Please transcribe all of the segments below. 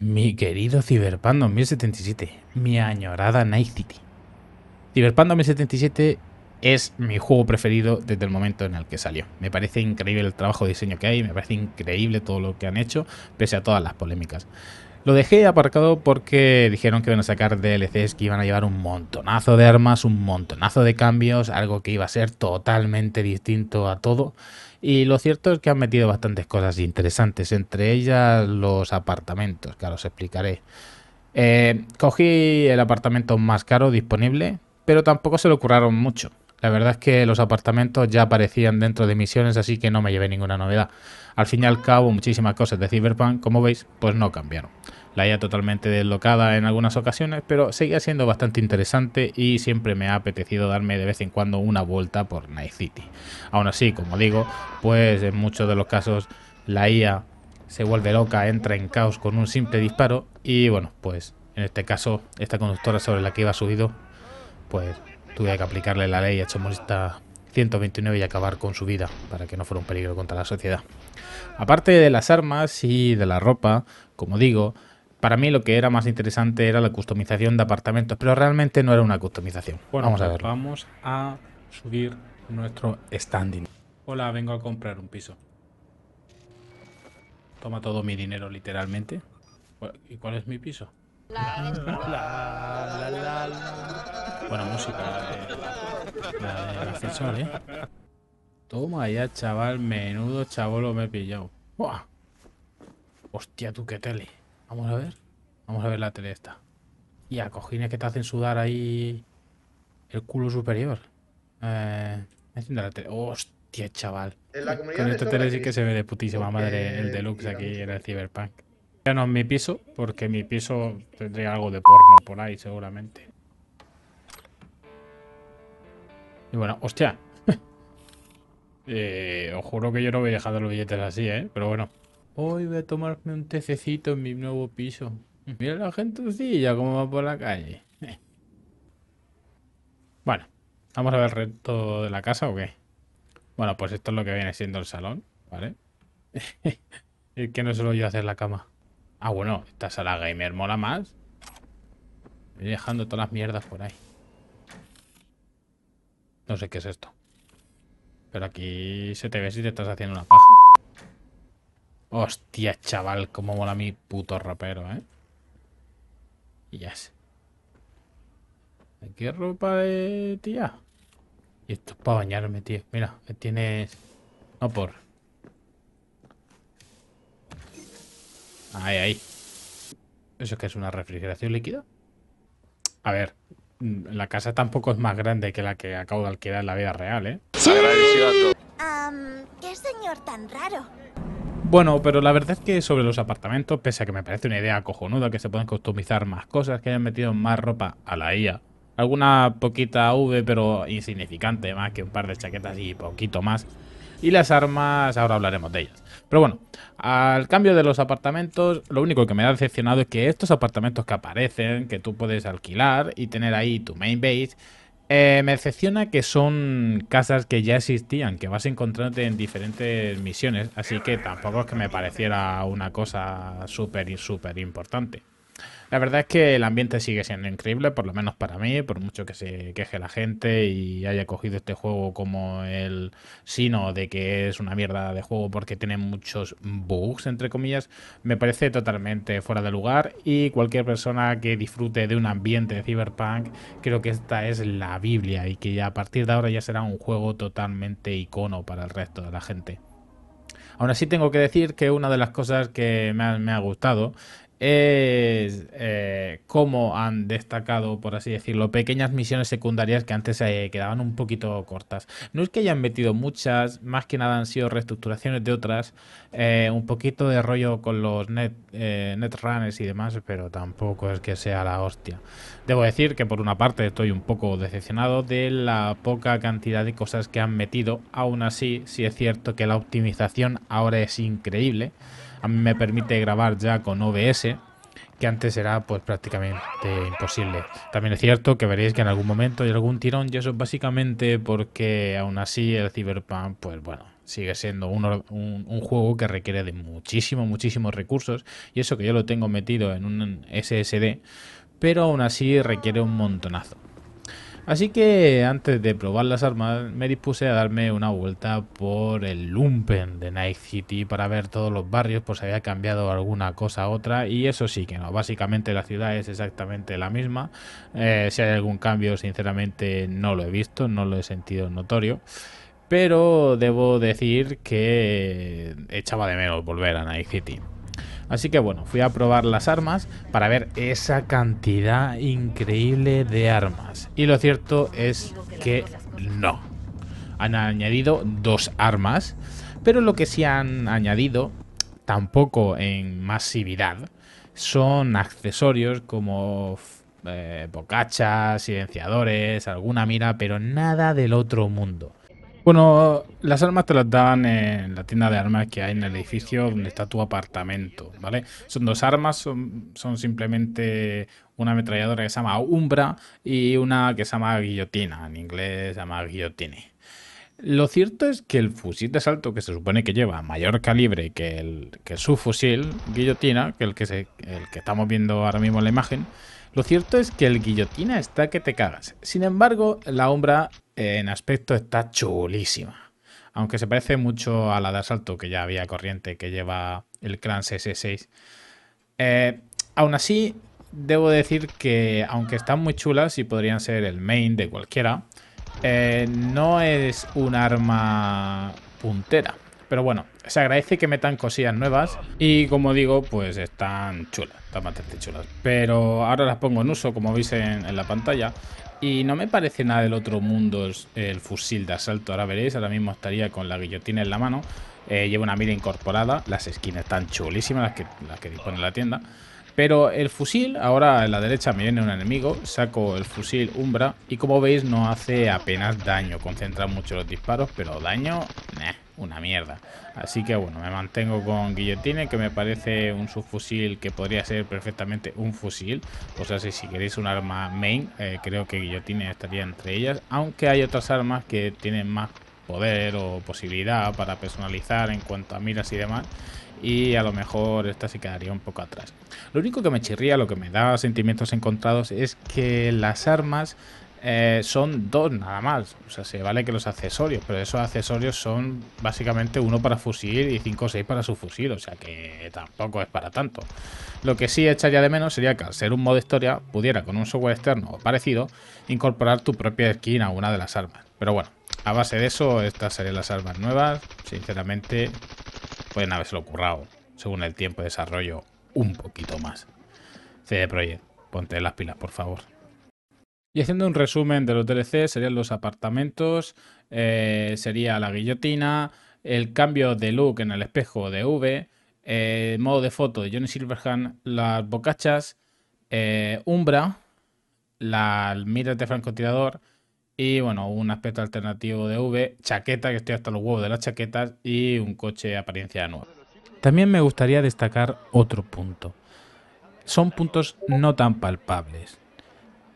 Mi querido Cyberpunk 2077, mi añorada Night City. Cyberpunk 2077 es mi juego preferido desde el momento en el que salió. Me parece increíble el trabajo de diseño que hay, me parece increíble todo lo que han hecho, pese a todas las polémicas. Lo dejé aparcado porque dijeron que iban a sacar DLCs que iban a llevar un montonazo de armas, un montonazo de cambios, algo que iba a ser totalmente distinto a todo. Y lo cierto es que han metido bastantes cosas interesantes, entre ellas los apartamentos, que ahora os explicaré. Eh, cogí el apartamento más caro disponible, pero tampoco se lo curaron mucho. La verdad es que los apartamentos ya aparecían dentro de misiones, así que no me llevé ninguna novedad. Al fin y al cabo, muchísimas cosas de Cyberpunk, como veis, pues no cambiaron. La IA totalmente deslocada en algunas ocasiones, pero seguía siendo bastante interesante y siempre me ha apetecido darme de vez en cuando una vuelta por Night City. Aún así, como digo, pues en muchos de los casos la IA se vuelve loca, entra en caos con un simple disparo y bueno, pues en este caso esta conductora sobre la que iba subido, pues Tuve que aplicarle la ley a esta 129 y acabar con su vida para que no fuera un peligro contra la sociedad. Aparte de las armas y de la ropa, como digo, para mí lo que era más interesante era la customización de apartamentos, pero realmente no era una customización. Bueno, vamos a pues ver. Vamos a subir nuestro standing. Hola, vengo a comprar un piso. Toma todo mi dinero, literalmente. ¿Y cuál es mi piso? la, La, la, la, Buena música de, la del ¿eh? Toma ya, chaval. Menudo chabolo me he pillado. ¡Buah! Hostia, tú qué tele. Vamos a ver. Vamos a ver la tele esta. Y a cojines que te hacen sudar ahí el culo superior. Eh, la tele. Hostia, chaval. Con esta tele sí que se ve de putísima madre el deluxe aquí en el Cyberpunk. Ya no es mi piso, porque mi piso tendría algo de porno por ahí seguramente. Y bueno, hostia. Eh, os juro que yo no voy a dejando los billetes así, ¿eh? Pero bueno. Hoy voy a tomarme un tececito en mi nuevo piso. Mira la gentucilla como va por la calle. bueno, vamos a ver el resto de la casa o qué. Bueno, pues esto es lo que viene siendo el salón, ¿vale? es que no solo yo hacer la cama. Ah, bueno, esta sala gamer mola más. Voy dejando todas las mierdas por ahí. No sé qué es esto. Pero aquí se te ve si te estás haciendo una paja. Hostia, chaval, cómo mola mi puto rapero, ¿eh? Y ya sé. ¿Qué ropa de tía. Y esto es para bañarme, tío. Mira, me tienes... No por. Ahí, ahí. ¿Eso que es una refrigeración líquida? A ver, Mm, la casa tampoco es más grande que la que acabo de alquilar en la vida real, ¿eh? ¡Qué señor tan raro! Bueno, pero la verdad es que sobre los apartamentos, pese a que me parece una idea cojonuda que se pueden customizar más cosas, que hayan metido más ropa a la IA, alguna poquita V, pero insignificante, más que un par de chaquetas y poquito más y las armas, ahora hablaremos de ellas. Pero bueno, al cambio de los apartamentos, lo único que me ha decepcionado es que estos apartamentos que aparecen, que tú puedes alquilar y tener ahí tu main base, eh, me decepciona que son casas que ya existían, que vas encontrarte en diferentes misiones, así que tampoco es que me pareciera una cosa súper, súper importante. La verdad es que el ambiente sigue siendo increíble, por lo menos para mí, por mucho que se queje la gente y haya cogido este juego como el sino de que es una mierda de juego porque tiene muchos bugs, entre comillas, me parece totalmente fuera de lugar y cualquier persona que disfrute de un ambiente de cyberpunk, creo que esta es la Biblia y que ya a partir de ahora ya será un juego totalmente icono para el resto de la gente. Aún así tengo que decir que una de las cosas que me me ha gustado es eh, como han destacado, por así decirlo, pequeñas misiones secundarias que antes se eh, quedaban un poquito cortas. No es que hayan metido muchas, más que nada han sido reestructuraciones de otras, eh, un poquito de rollo con los net, y demás, pero tampoco es que sea la hostia. Debo decir que por una parte estoy un poco decepcionado de la poca cantidad de cosas que han metido, aún así sí es cierto que la optimización ahora es increíble me permite grabar ya con OBS, que antes era pues prácticamente imposible. También es cierto que veréis que en algún momento hay algún tirón y eso es básicamente porque aún así el Cyberpunk pues bueno, sigue siendo un, un, juego que requiere de muchísimos, muchísimos recursos y eso que yo lo tengo metido en un SSD, pero aún así requiere un montonazo. Así que antes de probar las armas, me dispuse a darme una vuelta por el Lumpen de Night City para ver todos los barrios por si había cambiado alguna cosa a otra. Y eso sí que no, básicamente la ciudad es exactamente la misma. Eh, si hay algún cambio, sinceramente no lo he visto, no lo he sentido notorio. Pero debo decir que echaba de menos volver a Night City. Así que bueno, fui a probar las armas para ver esa cantidad increíble de armas. Y lo cierto es que no. Han añadido dos armas, pero lo que sí han añadido, tampoco en masividad, son accesorios como eh, bocachas, silenciadores, alguna mira, pero nada del otro mundo. Bueno, las armas te las dan en la tienda de armas que hay en el edificio donde está tu apartamento, ¿vale? Son dos armas, son, simplemente una ametralladora que se llama Umbra y una que se llama Guillotina, en inglés se llama Guillotine. Lo cierto es que el fusil de asalto que se supone que lleva mayor calibre que el que su fusil guillotina, que el que, se, el que estamos viendo ahora mismo en la imagen, lo cierto es que el guillotina está que te cagas. Sin embargo, la Umbra en aspecto está chulísima. Aunque se parece mucho a la de asalto que ya había corriente que lleva el Clan SS6. Eh, aún así, debo decir que aunque están muy chulas y podrían ser el main de cualquiera, eh, no es un arma puntera. Pero bueno, se agradece que metan cosillas nuevas y como digo, pues están chulas, están bastante chulas. Pero ahora las pongo en uso, como veis en, la pantalla. Y no me parece nada del otro mundo el, fusil de asalto. Ahora veréis, ahora mismo estaría con la guillotina en la mano. Eh, lleva una mira incorporada. Las esquinas están chulísimas, las que, las que dispone la tienda. Pero el fusil, ahora en la derecha me viene un enemigo, saco el fusil Umbra y como veis no hace apenas daño, concentra mucho los disparos, pero daño, una mierda. Así que bueno, me mantengo con guillotine, que me parece un subfusil que podría ser perfectamente un fusil. O sea, si, queréis un arma main, eh, creo que guillotine estaría entre ellas. Aunque hay otras armas que tienen más poder o posibilidad para personalizar en cuanto a miras y demás y a lo mejor esta se quedaría un poco atrás. Lo único que me chirría, lo que me da sentimientos encontrados es que las armas eh, son dos nada más. O sea, se vale que los accesorios, pero esos accesorios son básicamente uno para fusil y cinco o seis para su fusil. O sea que tampoco es para tanto. Lo que sí echaría de menos sería que al ser un modo historia, pudiera con un software externo o parecido incorporar tu propia skin a una de las armas. Pero bueno, a base de eso, estas serían las armas nuevas. Sinceramente, pueden haberse currado, según el tiempo de desarrollo, un poquito más. CD Projekt, ponte las pilas, por favor. Y haciendo un resumen de los DLC, serían los apartamentos, eh, sería la guillotina, el cambio de look en el espejo de V, eh, modo de foto de Johnny Silverhand, las bocachas, eh, Umbra, la miras de francotirador y bueno, un aspecto alternativo de V, chaqueta, que estoy hasta los huevos de las chaquetas y un coche apariencia nueva. También me gustaría destacar otro punto. Son puntos no tan palpables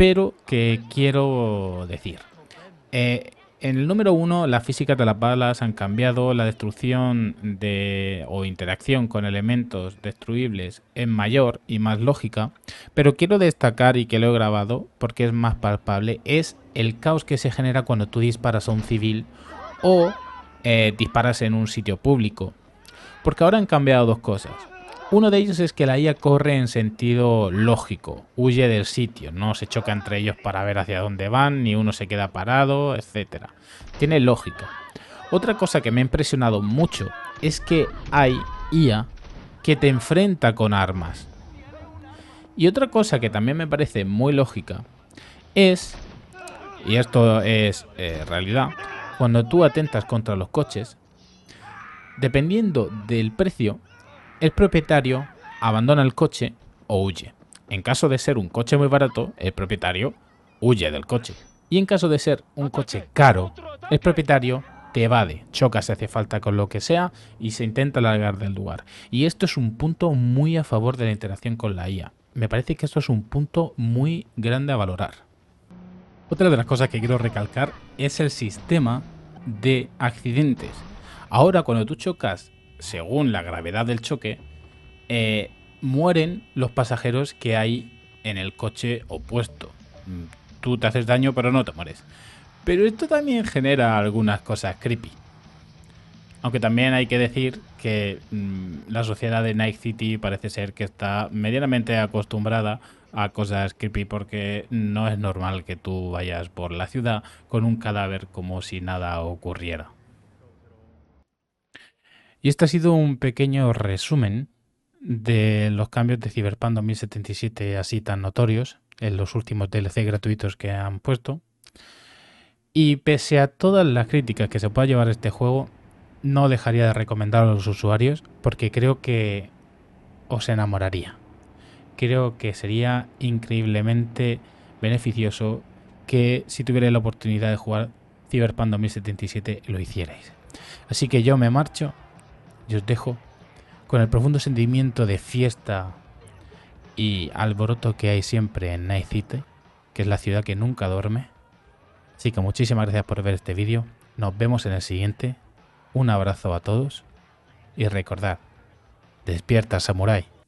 pero que quiero decir. Eh, en el número uno, la física de las balas han cambiado, la destrucción de, o interacción con elementos destruibles es mayor y más lógica, pero quiero destacar y que lo he grabado porque es más palpable, es el caos que se genera cuando tú disparas a un civil o eh, disparas en un sitio público. Porque ahora han cambiado dos cosas. Uno de ellos es que la IA corre en sentido lógico, huye del sitio, no se choca entre ellos para ver hacia dónde van, ni uno se queda parado, etc. Tiene lógica. Otra cosa que me ha impresionado mucho es que hay IA que te enfrenta con armas. Y otra cosa que también me parece muy lógica es, y esto es eh, realidad, cuando tú atentas contra los coches, dependiendo del precio, el propietario abandona el coche o huye. En caso de ser un coche muy barato, el propietario huye del coche. Y en caso de ser un coche caro, el propietario te evade, choca si hace falta con lo que sea y se intenta largar del lugar. Y esto es un punto muy a favor de la interacción con la IA. Me parece que esto es un punto muy grande a valorar. Otra de las cosas que quiero recalcar es el sistema de accidentes. Ahora cuando tú chocas según la gravedad del choque, eh, mueren los pasajeros que hay en el coche opuesto. Mm, tú te haces daño, pero no te mueres. Pero esto también genera algunas cosas creepy. Aunque también hay que decir que mm, la sociedad de Night City parece ser que está medianamente acostumbrada a cosas creepy porque no es normal que tú vayas por la ciudad con un cadáver como si nada ocurriera. Y este ha sido un pequeño resumen de los cambios de Cyberpunk 2077 así tan notorios en los últimos DLC gratuitos que han puesto. Y pese a todas las críticas que se pueda llevar este juego, no dejaría de recomendarlo a los usuarios porque creo que os enamoraría. Creo que sería increíblemente beneficioso que si tuvierais la oportunidad de jugar Cyberpunk 2077 lo hicierais. Así que yo me marcho y os dejo con el profundo sentimiento de fiesta y alboroto que hay siempre en Night City, que es la ciudad que nunca duerme. Así que muchísimas gracias por ver este vídeo. Nos vemos en el siguiente. Un abrazo a todos y recordad, despierta Samurai!